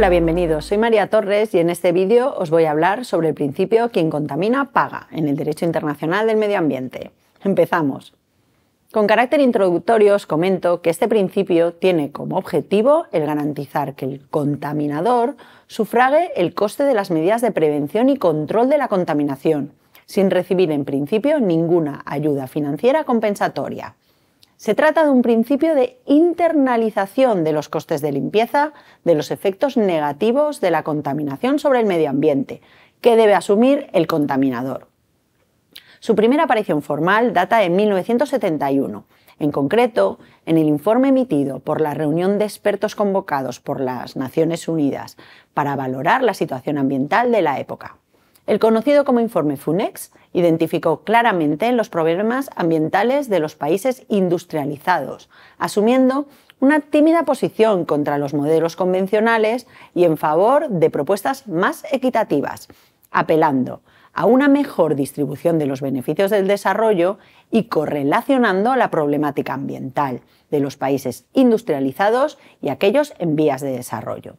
Hola, bienvenidos. Soy María Torres y en este vídeo os voy a hablar sobre el principio quien contamina paga en el derecho internacional del medio ambiente. Empezamos. Con carácter introductorio os comento que este principio tiene como objetivo el garantizar que el contaminador sufrague el coste de las medidas de prevención y control de la contaminación, sin recibir en principio ninguna ayuda financiera compensatoria. Se trata de un principio de internalización de los costes de limpieza, de los efectos negativos de la contaminación sobre el medio ambiente, que debe asumir el contaminador. Su primera aparición formal data de 1971, en concreto en el informe emitido por la reunión de expertos convocados por las Naciones Unidas para valorar la situación ambiental de la época. El conocido como informe FUNEX identificó claramente los problemas ambientales de los países industrializados, asumiendo una tímida posición contra los modelos convencionales y en favor de propuestas más equitativas, apelando a una mejor distribución de los beneficios del desarrollo y correlacionando la problemática ambiental de los países industrializados y aquellos en vías de desarrollo.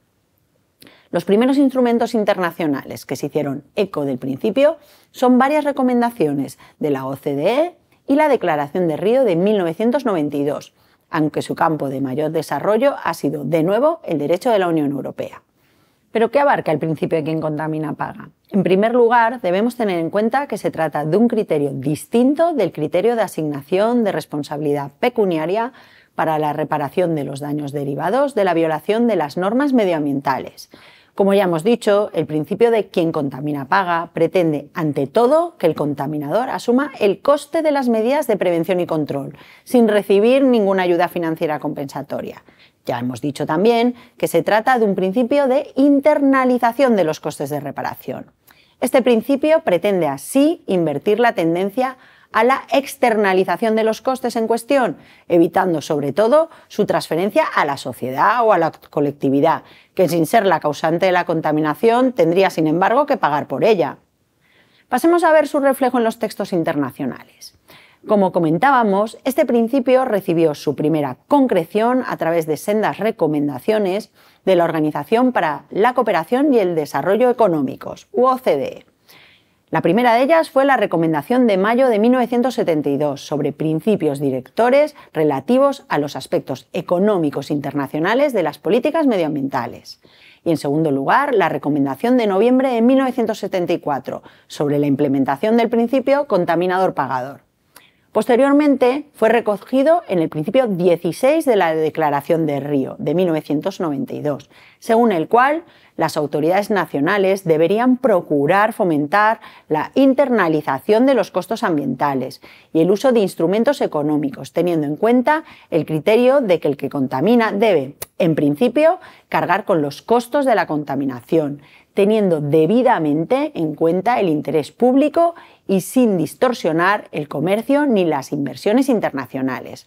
Los primeros instrumentos internacionales que se hicieron eco del principio son varias recomendaciones de la OCDE y la Declaración de Río de 1992, aunque su campo de mayor desarrollo ha sido, de nuevo, el derecho de la Unión Europea. Pero ¿qué abarca el principio de quien contamina paga? En primer lugar, debemos tener en cuenta que se trata de un criterio distinto del criterio de asignación de responsabilidad pecuniaria para la reparación de los daños derivados de la violación de las normas medioambientales, como ya hemos dicho, el principio de quien contamina paga pretende, ante todo, que el contaminador asuma el coste de las medidas de prevención y control, sin recibir ninguna ayuda financiera compensatoria. Ya hemos dicho también que se trata de un principio de internalización de los costes de reparación. Este principio pretende así invertir la tendencia a la externalización de los costes en cuestión, evitando sobre todo su transferencia a la sociedad o a la colectividad, que sin ser la causante de la contaminación tendría sin embargo que pagar por ella. Pasemos a ver su reflejo en los textos internacionales. Como comentábamos, este principio recibió su primera concreción a través de sendas recomendaciones de la Organización para la Cooperación y el Desarrollo Económicos, OCDE. La primera de ellas fue la recomendación de mayo de 1972 sobre principios directores relativos a los aspectos económicos internacionales de las políticas medioambientales. Y en segundo lugar, la recomendación de noviembre de 1974 sobre la implementación del principio contaminador pagador. Posteriormente fue recogido en el principio 16 de la Declaración de Río de 1992, según el cual las autoridades nacionales deberían procurar fomentar la internalización de los costos ambientales y el uso de instrumentos económicos, teniendo en cuenta el criterio de que el que contamina debe, en principio, cargar con los costos de la contaminación, teniendo debidamente en cuenta el interés público y sin distorsionar el comercio ni las inversiones internacionales.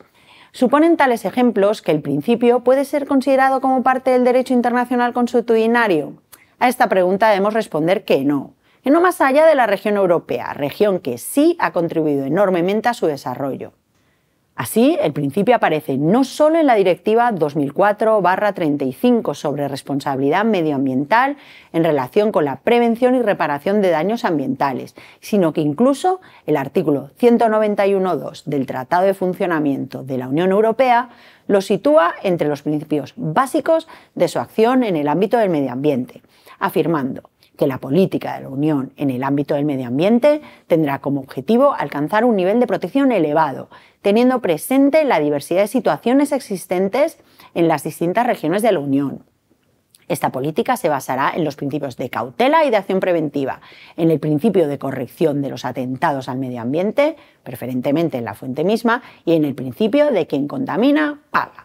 Suponen tales ejemplos que el principio puede ser considerado como parte del derecho internacional consuetudinario. A esta pregunta debemos responder que no, que no más allá de la región europea, región que sí ha contribuido enormemente a su desarrollo. Así, el principio aparece no solo en la Directiva 2004-35 sobre responsabilidad medioambiental en relación con la prevención y reparación de daños ambientales, sino que incluso el artículo 191.2 del Tratado de Funcionamiento de la Unión Europea lo sitúa entre los principios básicos de su acción en el ámbito del medio ambiente, afirmando que la política de la Unión en el ámbito del medio ambiente tendrá como objetivo alcanzar un nivel de protección elevado, teniendo presente la diversidad de situaciones existentes en las distintas regiones de la Unión. Esta política se basará en los principios de cautela y de acción preventiva, en el principio de corrección de los atentados al medio ambiente, preferentemente en la fuente misma, y en el principio de quien contamina, paga.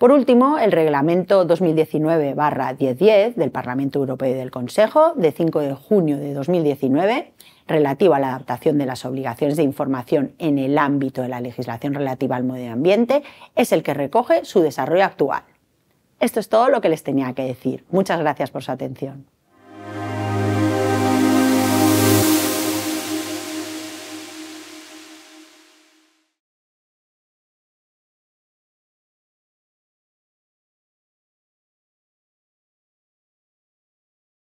Por último, el Reglamento 2019-1010 del Parlamento Europeo y del Consejo de 5 de junio de 2019 relativo a la adaptación de las obligaciones de información en el ámbito de la legislación relativa al medio ambiente es el que recoge su desarrollo actual. Esto es todo lo que les tenía que decir. Muchas gracias por su atención.